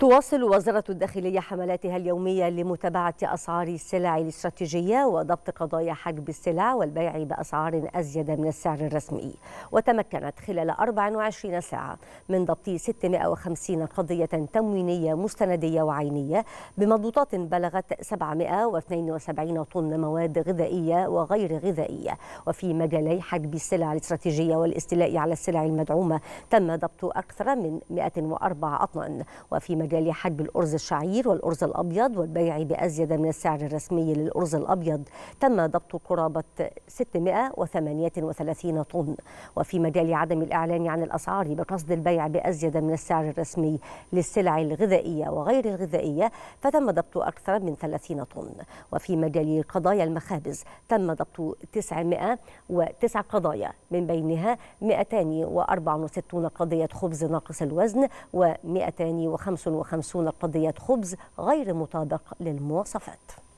تواصل وزارة الداخلية حملاتها اليومية لمتابعة أسعار السلع الاستراتيجية وضبط قضايا حجب السلع والبيع بأسعار أزيد من السعر الرسمي وتمكنت خلال 24 ساعة من ضبط 650 قضية تموينية مستندية وعينية بمضبوطات بلغت 772 طن مواد غذائية وغير غذائية وفي مجالي حجب السلع الاستراتيجية والاستيلاء على السلع المدعومة تم ضبط أكثر من 104 أطنان وفي جاري حجب الأرز الشعير والأرز الأبيض والبيع بأزيد من السعر الرسمي للأرز الأبيض تم ضبط قرابة 638 طن وفي مجال عدم الإعلان عن الأسعار بقصد البيع بأزيد من السعر الرسمي للسلع الغذائية وغير الغذائية فتم ضبط أكثر من 30 طن وفي مجال قضايا المخابز تم ضبط 909 قضايا من بينها 264 قضية خبز ناقص الوزن و 205 وخمسون قضية خبز غير مطابق للمواصفات